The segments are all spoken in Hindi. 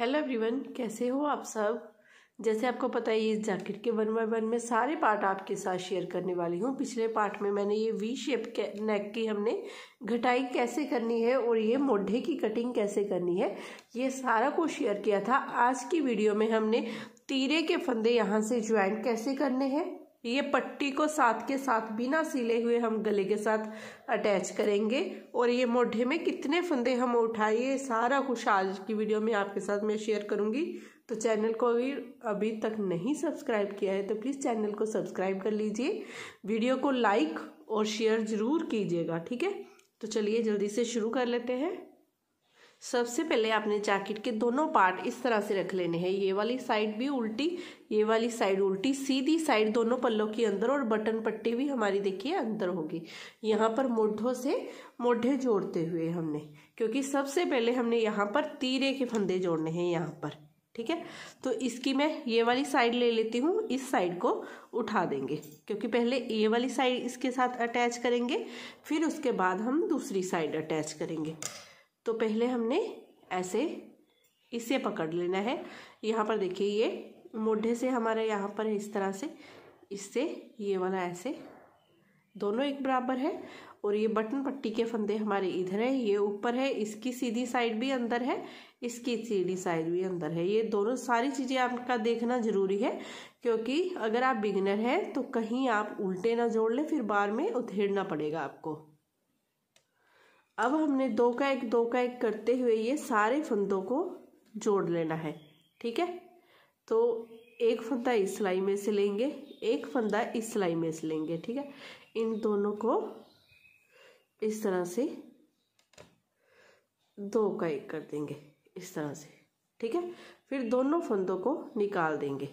हेलो एवरीवन कैसे हो आप सब जैसे आपको पता है इस जैकेट के वन बाई वन में सारे पार्ट आपके साथ शेयर करने वाली हूँ पिछले पार्ट में मैंने ये वी शेप नेक की हमने घटाई कैसे करनी है और ये मोढ़े की कटिंग कैसे करनी है ये सारा कुछ शेयर किया था आज की वीडियो में हमने तीरे के फंदे यहाँ से ज्वाइन कैसे करने हैं ये पट्टी को साथ के साथ बिना सिले हुए हम गले के साथ अटैच करेंगे और ये मोढ़े में कितने फंदे हम उठाए सारा कुछ आज की वीडियो में आपके साथ मैं शेयर करूँगी तो चैनल को अभी अभी तक नहीं सब्सक्राइब किया है तो प्लीज़ चैनल को सब्सक्राइब कर लीजिए वीडियो को लाइक और शेयर ज़रूर कीजिएगा ठीक है तो चलिए जल्दी से शुरू कर लेते हैं सबसे पहले आपने जैकेट के दोनों पार्ट इस तरह से रख लेने हैं ये वाली साइड भी उल्टी ये वाली साइड उल्टी सीधी साइड दोनों पल्लों के अंदर और बटन पट्टी भी हमारी देखिए अंदर होगी यहाँ पर मोढ़ों से मोढ़े जोड़ते हुए हमने क्योंकि सबसे पहले हमने यहाँ पर तीरे के फंदे जोड़ने हैं यहाँ पर ठीक है तो इसकी मैं ये वाली साइड ले लेती हूँ इस साइड को उठा देंगे क्योंकि पहले ये वाली साइड इसके साथ अटैच करेंगे फिर उसके बाद हम दूसरी साइड अटैच करेंगे तो पहले हमने ऐसे इसे पकड़ लेना है यहाँ पर देखिए ये मोढ़े से हमारे यहाँ पर इस तरह से इससे ये वाला ऐसे दोनों एक बराबर है और ये बटन पट्टी के फंदे हमारे इधर है ये ऊपर है इसकी सीधी साइड भी अंदर है इसकी सीधी साइड भी अंदर है ये दोनों सारी चीज़ें आपका देखना ज़रूरी है क्योंकि अगर आप बिगनर हैं तो कहीं आप उल्टे ना जोड़ लें फिर बार में उधेड़ना पड़ेगा आपको अब हमने दो का एक दो का एक करते हुए ये सारे फंदों को जोड़ लेना है ठीक है तो एक फंदा इस सिलाई में से लेंगे एक फंदा इस सिलाई में से लेंगे ठीक है इन दोनों को इस तरह से दो का एक कर देंगे इस तरह से ठीक है फिर दोनों फंदों को निकाल देंगे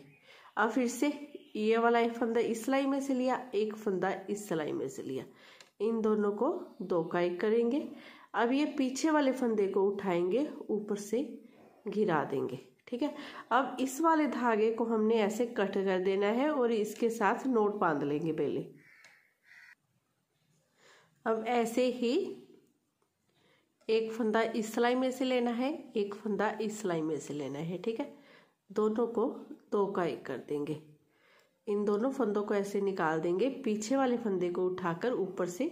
अब फिर से ये वाला एक फंदा इस सिलाई में से लिया एक फंदा इस सिलाई में से लिया इन दोनों को दो का एक करेंगे अब ये पीछे वाले फंदे को उठाएंगे ऊपर से घिरा देंगे ठीक है अब इस वाले धागे को हमने ऐसे कट कर देना है और इसके साथ नोट बांध लेंगे पहले अब ऐसे ही एक फंदा इस सिलाई में से लेना है एक फंदा इस सिलाई में से लेना है ठीक है दोनों को दो का एक कर देंगे इन दोनों फंदों को ऐसे निकाल देंगे पीछे वाले फंदे को उठाकर ऊपर से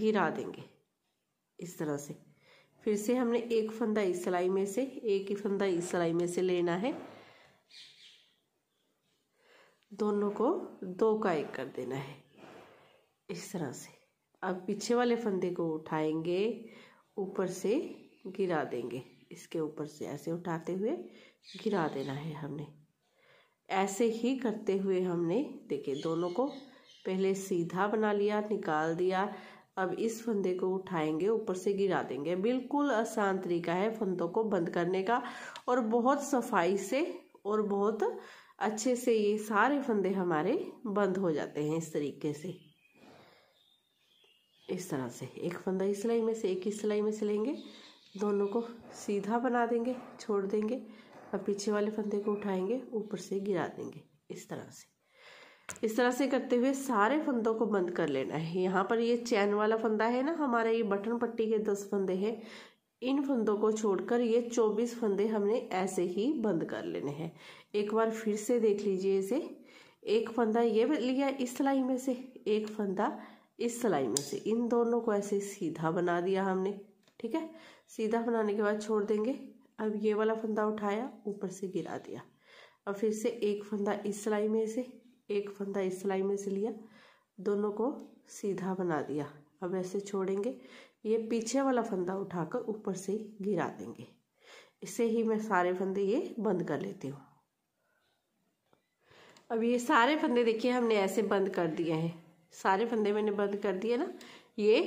गिरा देंगे इस तरह से फिर से हमने एक फंदा इस सिलाई में से एक ही फंदा इस सिलाई में से लेना है दोनों को दो का एक कर देना है इस तरह से अब पीछे वाले फंदे को उठाएंगे ऊपर से गिरा देंगे इसके ऊपर से ऐसे उठाते हुए गिरा देना है हमने ऐसे ही करते हुए हमने देखे दोनों को पहले सीधा बना लिया निकाल दिया अब इस फंदे को उठाएंगे ऊपर से गिरा देंगे बिल्कुल आसान तरीका है फंदों को बंद करने का और बहुत सफाई से और बहुत अच्छे से ये सारे फंदे हमारे बंद हो जाते हैं इस तरीके से इस तरह से एक फंदा इस सिलाई में से एक ही सिलाई में से लेंगे दोनों को सीधा बना देंगे छोड़ देंगे अब पीछे वाले फंदे को उठाएंगे ऊपर से गिरा देंगे इस तरह से इस तरह से करते हुए सारे फंदों को बंद कर लेना है यहाँ पर ये चैन वाला फंदा है ना हमारा ये बटन पट्टी के दस फंदे हैं इन फंदों को छोड़कर ये चौबीस फंदे हमने ऐसे ही बंद कर लेने हैं एक बार फिर से देख लीजिए इसे एक फंदा ये लिया इस सिलाई में से एक फंदा इस सिलाई में से इन दोनों को ऐसे सीधा बना दिया हमने ठीक है सीधा बनाने के बाद छोड़ देंगे अब ये वाला फंदा उठाया ऊपर से गिरा दिया अब फिर से एक फंदा इस सिलाई में से एक फंदा इस सिलाई में से लिया दोनों को सीधा बना दिया अब ऐसे छोड़ेंगे ये पीछे वाला फंदा उठाकर ऊपर से गिरा देंगे इसे ही मैं सारे फंदे ये बंद कर लेती हूँ अब ये सारे फंदे देखिए हमने ऐसे बंद कर दिए हैं सारे फंदे मैंने बंद कर दिए ना ये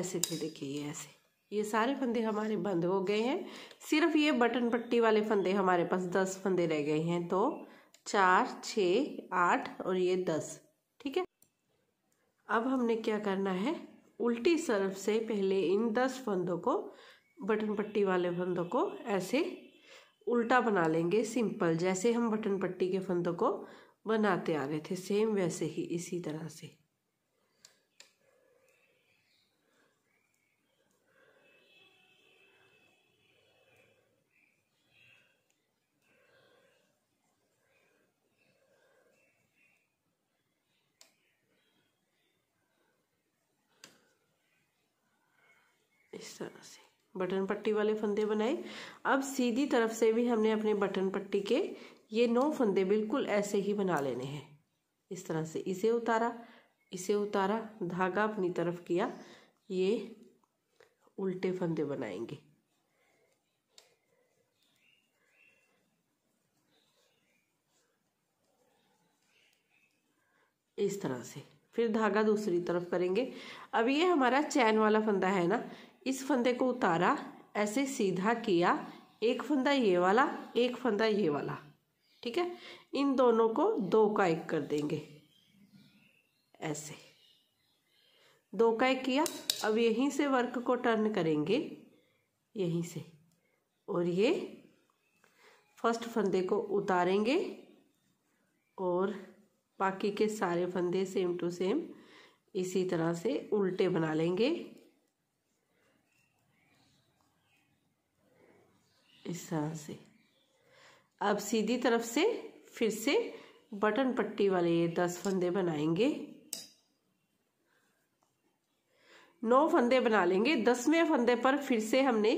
ऐसे थे देखिए ये ऐसे ये सारे फंदे हमारे बंद हो गए हैं सिर्फ ये बटन पट्टी वाले फंदे हमारे पास दस फंदे रह गए हैं तो चार छ आठ और ये दस ठीक है अब हमने क्या करना है उल्टी सर्फ से पहले इन दस फंदों को बटन पट्टी वाले फंदों को ऐसे उल्टा बना लेंगे सिंपल जैसे हम बटन पट्टी के फंदों को बनाते आ रहे थे सेम वैसे ही इसी तरह से तरह से बटन पट्टी वाले फंदे बनाए अब सीधी तरफ से भी हमने अपने बटन पट्टी के ये नौ फंदे बिल्कुल ऐसे ही बना लेने हैं इस तरह से इसे उतारा इसे उतारा धागा अपनी तरफ किया ये उल्टे फंदे बनाएंगे इस तरह से फिर धागा दूसरी तरफ करेंगे अब ये हमारा चैन वाला फंदा है ना इस फंदे को उतारा ऐसे सीधा किया एक फंदा ये वाला एक फंदा ये वाला ठीक है इन दोनों को दो का एक कर देंगे ऐसे दो का एक किया अब यहीं से वर्क को टर्न करेंगे यहीं से और ये फर्स्ट फंदे को उतारेंगे और बाकी के सारे फंदे सेम टू सेम इसी तरह से उल्टे बना लेंगे इस तरह से अब सीधी तरफ से फिर से बटन पट्टी वाले ये दस फंदे बनाएंगे नौ फंदे बना लेंगे दसवें फंदे पर फिर से हमने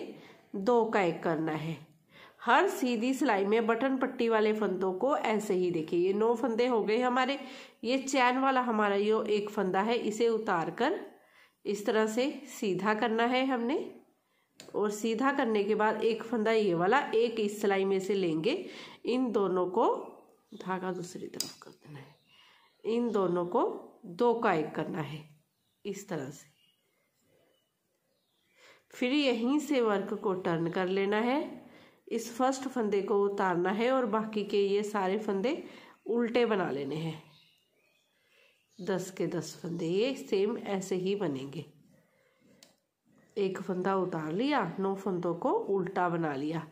दो का एक करना है हर सीधी सिलाई में बटन पट्टी वाले फंदों को ऐसे ही देखिए ये नौ फंदे हो गए हमारे ये चैन वाला हमारा जो एक फंदा है इसे उतार कर इस तरह से सीधा करना है हमने और सीधा करने के बाद एक फंदा ये वाला एक इस सिलाई में से लेंगे इन दोनों को धागा दूसरी तरफ कर देना है इन दोनों को दो का एक करना है इस तरह से फिर यहीं से वर्क को टर्न कर लेना है इस फर्स्ट फंदे को उतारना है और बाकी के ये सारे फंदे उल्टे बना लेने हैं दस के दस फंदे ये सेम ऐसे ही बनेंगे एक फंदा उतार लिया नौ फंदों को उल्टा बना लिया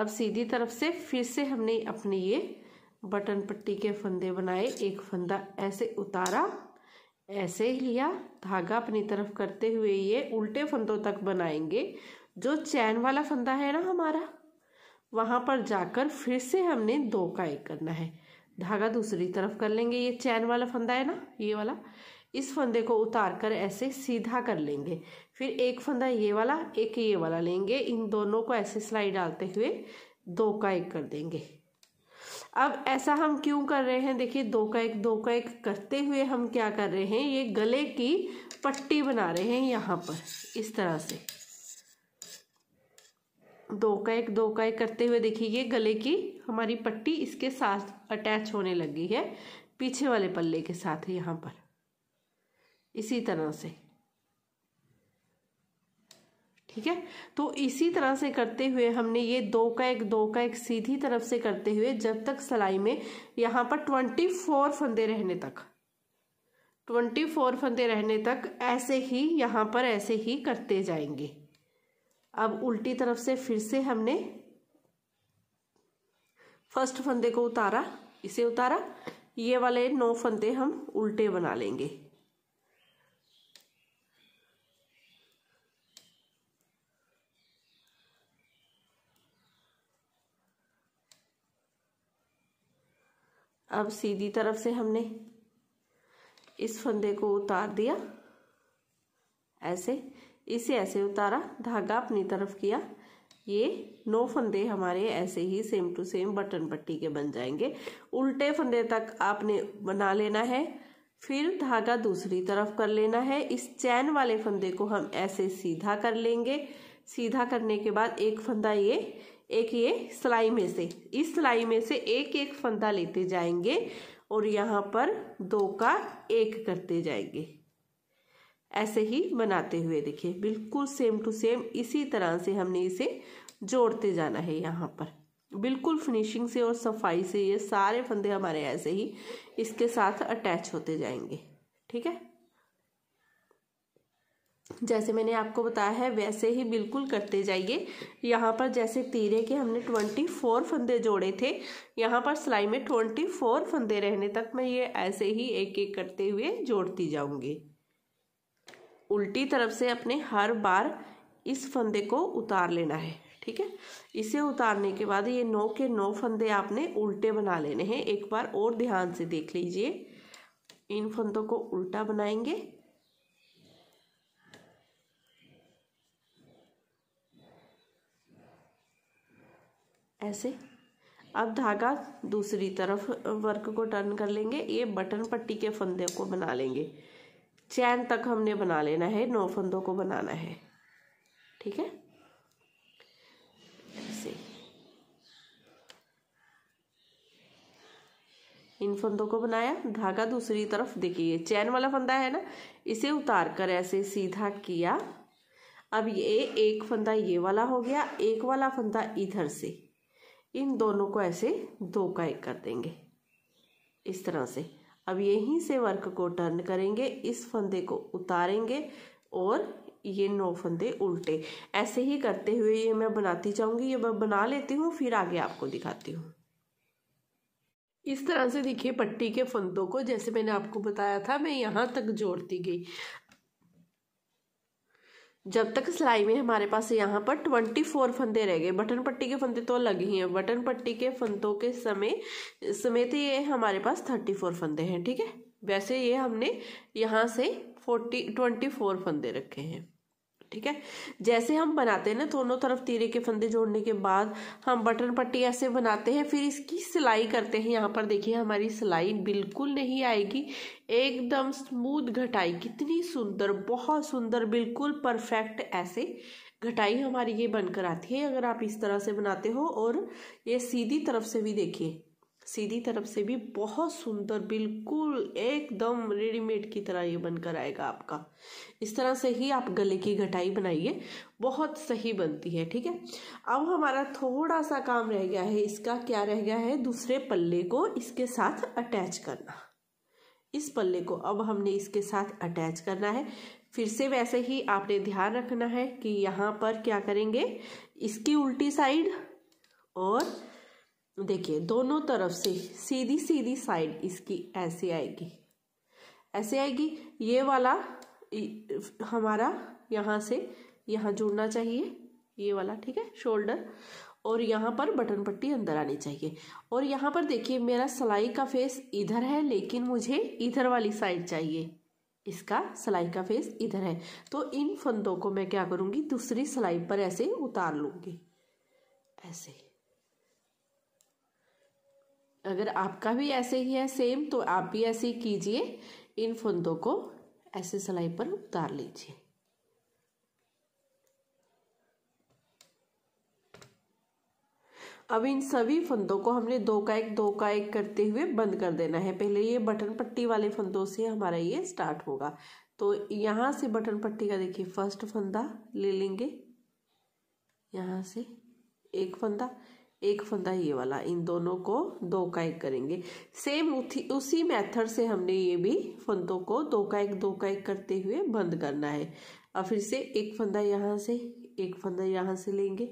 अब सीधी तरफ से फिर से हमने अपने ये बटन पट्टी के फंदे बनाए एक फंदा ऐसे उतारा ऐसे ही लिया धागा अपनी तरफ करते हुए ये उल्टे फंदों तक बनाएंगे जो चैन वाला फंदा है ना हमारा वहाँ पर जाकर फिर से हमने दो का एक करना है धागा दूसरी तरफ कर लेंगे ये चैन वाला फंदा है ना ये वाला इस फंदे को उतार कर ऐसे सीधा कर लेंगे फिर एक फंदा ये वाला एक ये वाला लेंगे इन दोनों को ऐसे सिलाई डालते हुए दो का एक कर देंगे अब ऐसा हम क्यों कर रहे हैं देखिए दो का एक दो का एक करते हुए हम क्या कर रहे हैं ये गले की पट्टी बना रहे हैं यहाँ पर इस तरह से दो का एक दो का एक करते हुए देखिए ये गले की हमारी पट्टी इसके साथ अटैच होने लगी है पीछे वाले पल्ले के साथ यहाँ पर इसी तरह से ठीक है तो इसी तरह से करते हुए हमने ये दो का एक दो का एक सीधी तरफ से करते हुए जब तक सलाई में यहां पर ट्वेंटी फोर फंदे रहने तक ट्वेंटी फोर फंदे रहने तक ऐसे ही यहां पर ऐसे ही करते जाएंगे अब उल्टी तरफ से फिर से हमने फर्स्ट फंदे को उतारा इसे उतारा ये वाले नौ फंदे हम उल्टे बना लेंगे अब सीधी तरफ से हमने इस फंदे को उतार दिया ऐसे इसे ऐसे उतारा धागा अपनी तरफ किया ये नौ फंदे हमारे ऐसे ही सेम टू सेम बटन पट्टी के बन जाएंगे उल्टे फंदे तक आपने बना लेना है फिर धागा दूसरी तरफ कर लेना है इस चैन वाले फंदे को हम ऐसे सीधा कर लेंगे सीधा करने के बाद एक फंदा ये एक ये सिलाई में से इस सिलाई में से एक एक फंदा लेते जाएंगे और यहाँ पर दो का एक करते जाएंगे ऐसे ही बनाते हुए देखिए बिल्कुल सेम टू सेम इसी तरह से हमने इसे जोड़ते जाना है यहाँ पर बिल्कुल फिनिशिंग से और सफाई से ये सारे फंदे हमारे ऐसे ही इसके साथ अटैच होते जाएंगे ठीक है जैसे मैंने आपको बताया है वैसे ही बिल्कुल करते जाइए यहाँ पर जैसे तीरे के हमने ट्वेंटी फोर फंदे जोड़े थे यहाँ पर सिलाई में ट्वेंटी फोर फंदे रहने तक मैं ये ऐसे ही एक एक करते हुए जोड़ती जाऊँगी उल्टी तरफ से अपने हर बार इस फंदे को उतार लेना है ठीक है इसे उतारने के बाद ये नौ के नौ फंदे आपने उल्टे बना लेने हैं एक बार और ध्यान से देख लीजिए इन फंदों को उल्टा बनाएंगे ऐसे अब धागा दूसरी तरफ वर्क को टर्न कर लेंगे ये बटन पट्टी के फंदे को बना लेंगे चैन तक हमने बना लेना है नौ फंदों को बनाना है ठीक है ऐसे इन फंदों को बनाया धागा दूसरी तरफ देखिए चैन वाला फंदा है ना इसे उतार कर ऐसे सीधा किया अब ये एक फंदा ये वाला हो गया एक वाला फंदा इधर से इन दोनों को ऐसे दो का एक कर देंगे इस तरह से अब यहीं से वर्क को टर्न करेंगे इस फंदे को उतारेंगे और ये नौ फंदे उल्टे ऐसे ही करते हुए ये मैं बनाती जाऊंगी ये मैं बना लेती हूँ फिर आगे आपको दिखाती हूँ इस तरह से देखिए पट्टी के फंदों को जैसे मैंने आपको बताया था मैं यहाँ तक जोड़ती गई जब तक सिलाई में हमारे पास यहाँ पर ट्वेंटी फोर फंदे रह गए बटन पट्टी के फंदे तो अलग ही हैं बटन पट्टी के फंदों के समय समेत तो ये हमारे पास थर्टी फोर फंदे हैं ठीक है वैसे ये हमने यहाँ से फोर्टी ट्वेंटी फोर फंदे रखे हैं ठीक है जैसे हम बनाते हैं ना दोनों तरफ तीरे के फंदे जोड़ने के बाद हम बटन पट्टी ऐसे बनाते हैं फिर इसकी सिलाई करते हैं यहाँ पर देखिए हमारी सिलाई बिल्कुल नहीं आएगी एकदम स्मूथ घटाई कितनी सुंदर बहुत सुंदर बिल्कुल परफेक्ट ऐसे घटाई हमारी ये बनकर आती है अगर आप इस तरह से बनाते हो और ये सीधी तरफ से भी देखिए सीधी तरफ से भी बहुत सुंदर बिल्कुल एकदम रेडीमेड की तरह ये बनकर आएगा आपका इस तरह से ही आप गले की घटाई बनाइए बहुत सही बनती है ठीक है अब हमारा थोड़ा सा काम रह गया है इसका क्या रह गया है दूसरे पल्ले को इसके साथ अटैच करना इस पल्ले को अब हमने इसके साथ अटैच करना है फिर से वैसे ही आपने ध्यान रखना है कि यहाँ पर क्या करेंगे इसकी उल्टी साइड और देखिए दोनों तरफ से सीधी सीधी साइड इसकी ऐसे आएगी ऐसे आएगी ये वाला हमारा यहाँ से यहाँ जुड़ना चाहिए ये वाला ठीक है शोल्डर और यहाँ पर बटन पट्टी अंदर आनी चाहिए और यहाँ पर देखिए मेरा सलाई का फेस इधर है लेकिन मुझे इधर वाली साइड चाहिए इसका सलाई का फेस इधर है तो इन फंदों को मैं क्या करूँगी दूसरी सलाई पर ऐसे उतार लूँगी ऐसे अगर आपका भी ऐसे ही है सेम तो आप भी ऐसे ही कीजिए इन फंदों को ऐसे सिलाई पर उतार लीजिए अब इन सभी फंदों को हमने दो का एक दो का एक करते हुए बंद कर देना है पहले ये बटन पट्टी वाले फंदों से हमारा ये स्टार्ट होगा तो यहाँ से बटन पट्टी का देखिए फर्स्ट फंदा ले लेंगे यहाँ से एक फंदा एक फंदा ये वाला इन दोनों को दो का एक करेंगे सेम उसी मेथड से हमने ये भी फंदों को दो का एक दो का एक करते हुए बंद करना है और फिर से एक फंदा यहाँ से एक फंदा यहाँ से लेंगे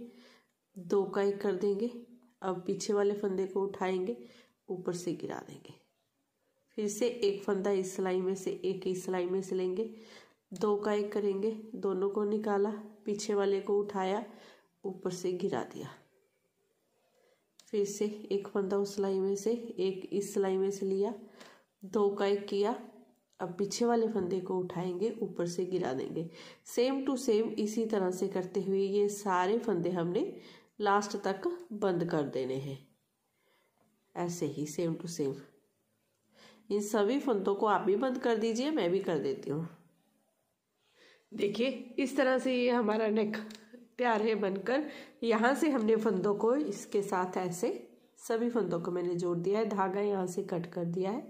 दो का एक कर देंगे अब पीछे वाले फंदे को उठाएंगे ऊपर से गिरा देंगे फिर से एक फंदा इस सिलाई में से एक इस सिलाई में से लेंगे दो का एक करेंगे दोनों को निकाला पीछे वाले को उठाया ऊपर से गिरा दिया फिर से एक फंदा उस सिलाई में से एक इस सिलाई में से लिया दो का एक किया अब पीछे वाले फंदे को उठाएंगे ऊपर से गिरा देंगे सेम टू सेम इसी तरह से करते हुए ये सारे फंदे हमने लास्ट तक बंद कर देने हैं ऐसे ही सेम टू सेम इन सभी फंदों को आप भी बंद कर दीजिए मैं भी कर देती हूँ देखिए इस तरह से ये हमारा नेक प्यारे बनकर यहाँ से हमने फंदों को इसके साथ ऐसे सभी फंदों को मैंने जोड़ दिया है धागा यहाँ से कट कर दिया है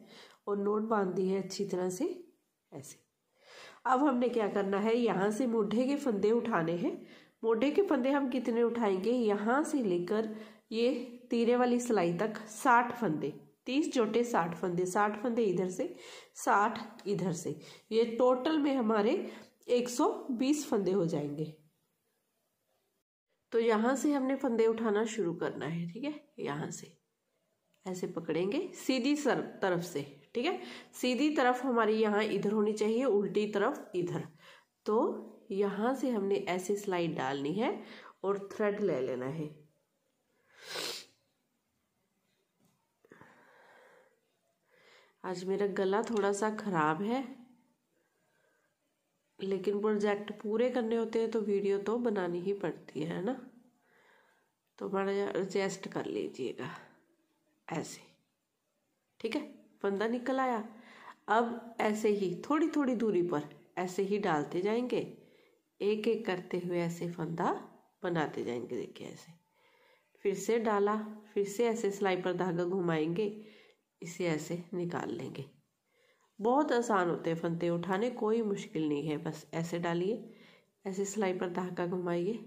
और नोट बांध दी है अच्छी तरह से ऐसे अब हमने क्या करना है यहाँ से मोढ़े के फंदे उठाने हैं मोढ़े के फंदे हम कितने उठाएंगे यहाँ से लेकर ये तीरे वाली सिलाई तक साठ फंदे तीस जोटे साठ फंदे साठ फंदे इधर से साठ इधर से ये टोटल में हमारे एक सौ बीस फंदे हो जाएंगे तो यहाँ से हमने फंदे उठाना शुरू करना है ठीक है यहाँ से ऐसे पकड़ेंगे सीधी सर तरफ से ठीक है सीधी तरफ हमारी यहाँ इधर होनी चाहिए उल्टी तरफ इधर तो यहाँ से हमने ऐसे स्लाइड डालनी है और थ्रेड ले लेना है आज मेरा गला थोड़ा सा ख़राब है लेकिन प्रोजेक्ट पूरे करने होते हैं तो वीडियो तो बनानी ही पड़ती है ना तो बड़ा एडजस्ट कर लीजिएगा ऐसे ठीक है बंदा निकल आया अब ऐसे ही थोड़ी थोड़ी दूरी पर ऐसे ही डालते जाएंगे एक एक करते हुए ऐसे फंदा बनाते जाएंगे देखिए ऐसे फिर से डाला फिर से ऐसे सिलाई पर धागा घुमाएंगे इसे ऐसे निकाल लेंगे बहुत आसान होते हैं फंदे उठाने कोई मुश्किल नहीं है बस ऐसे डालिए ऐसे सिलाई पर धागा घुमाइए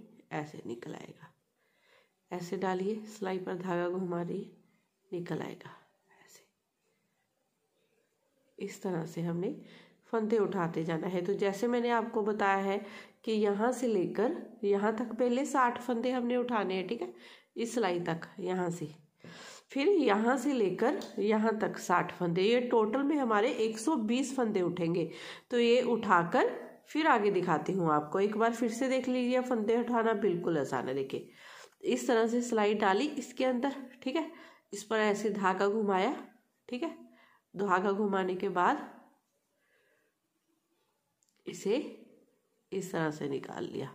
ऐसे निकल आएगा ऐसे डालिए सिलाई पर धागा घुमा दिए निकल आएगा ऐसे इस तरह से हमने फंदे उठाते जाना है तो जैसे मैंने आपको बताया है कि यहाँ से लेकर यहाँ तक पहले साठ फंदे हमने उठाने हैं ठीक है इस सिलाई तक यहाँ से फिर यहाँ से लेकर यहाँ तक साठ फंदे ये टोटल में हमारे एक सौ बीस फंदे उठेंगे तो ये उठाकर फिर आगे दिखाती हूँ आपको एक बार फिर से देख लीजिए फंदे उठाना बिल्कुल आसान है देखिए इस तरह से सिलाई डाली इसके अंदर ठीक है इस पर ऐसे धागा घुमाया ठीक है धागा घुमाने के बाद इसे इस तरह से निकाल लिया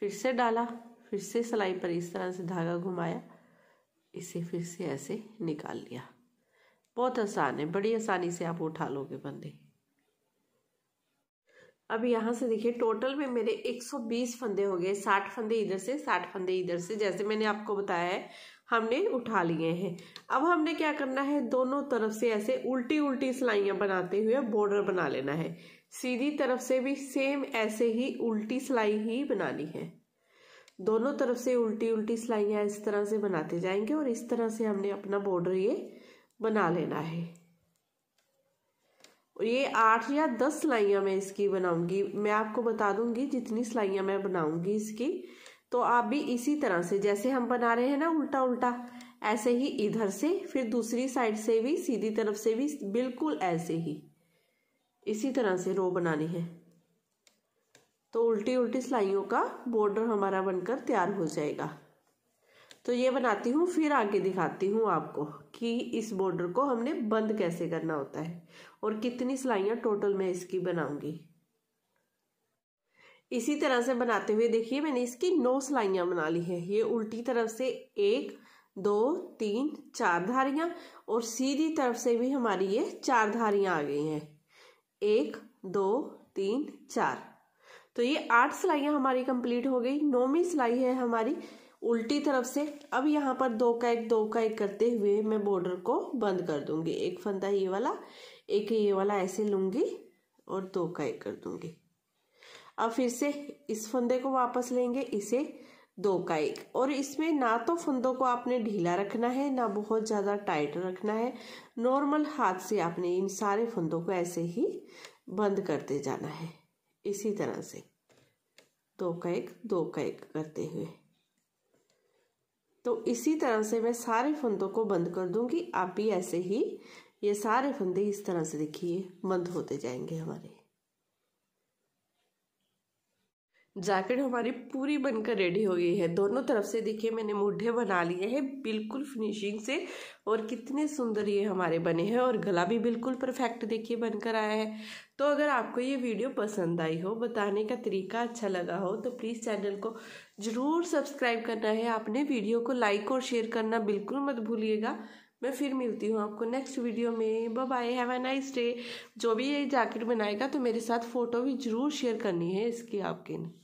फिर से डाला फिर से सिलाई पर इस तरह से धागा घुमाया इसे फिर से ऐसे निकाल लिया बहुत आसान है बड़ी आसानी से आप उठा लोगे बंदे अब यहाँ से देखिए टोटल में मेरे 120 फंदे हो गए 60 फंदे इधर से 60 फंदे इधर से जैसे मैंने आपको बताया है हमने उठा लिए हैं अब हमने क्या करना है दोनों तरफ से ऐसे उल्टी उल्टी सिलाइयाँ बनाते हुए बॉर्डर बना लेना है सीधी तरफ से भी सेम ऐसे ही उल्टी सिलाई ही बनानी है दोनों तरफ से उल्टी उल्टी सिलाइया इस तरह से बनाते जाएंगे और इस तरह से हमने अपना बॉर्डर ये बना लेना है ये आठ या दस सिलाइया मैं इसकी बनाऊंगी मैं आपको बता दूंगी जितनी सिलाइया मैं बनाऊंगी इसकी तो आप भी इसी तरह से जैसे हम बना रहे हैं ना उल्टा उल्टा ऐसे ही इधर से फिर दूसरी साइड से भी सीधी तरफ से भी बिल्कुल ऐसे ही इसी तरह से रो बनानी है तो उल्टी उल्टी सिलाइयों का बॉर्डर हमारा बनकर तैयार हो जाएगा तो ये बनाती हूँ फिर आगे दिखाती हूँ आपको कि इस बॉर्डर को हमने बंद कैसे करना होता है और कितनी सिलाइयाँ टोटल मैं इसकी बनाऊँगी इसी तरह से बनाते हुए देखिए मैंने इसकी नौ सिलाइयाँ बना ली है ये उल्टी तरफ से एक दो तीन चार धारियाँ और सीधी तरफ से भी हमारी ये चार धारियाँ आ गई हैं एक दो तीन चार तो ये आठ सिलाइयाँ हमारी कंप्लीट हो गई नौवीं सिलाई है हमारी उल्टी तरफ से अब यहाँ पर दो का एक दो का एक करते हुए मैं बॉर्डर को बंद कर दूंगी एक फंदा ये वाला एक ये वाला ऐसे लूंगी और दो का एक कर दूंगी अब फिर से इस फंदे को वापस लेंगे इसे दो का एक और इसमें ना तो फंदों को आपने ढीला रखना है ना बहुत ज़्यादा टाइट रखना है नॉर्मल हाथ से आपने इन सारे फंदों को ऐसे ही बंद करते जाना है इसी तरह से दो का एक दो का एक करते हुए तो इसी तरह से मैं सारे फंदों को बंद कर दूंगी आप भी ऐसे ही ये सारे फंदे इस तरह से देखिए बंद होते जाएंगे हमारे जैकेट हमारी पूरी बनकर रेडी हो गई है दोनों तरफ से देखिए मैंने मुढ़े बना लिए हैं बिल्कुल फिनिशिंग से और कितने सुंदर ये हमारे बने हैं और गला भी बिल्कुल परफेक्ट देखिए बनकर आया है तो अगर आपको ये वीडियो पसंद आई हो बताने का तरीका अच्छा लगा हो तो प्लीज़ चैनल को ज़रूर सब्सक्राइब करना है आपने वीडियो को लाइक और शेयर करना बिल्कुल मत भूलिएगा मैं फिर मिलती हूँ आपको नेक्स्ट वीडियो में bye have a nice day जो भी ये जैकेट बनाएगा तो मेरे साथ फ़ोटो भी ज़रूर शेयर करनी है इसकी आपके लिए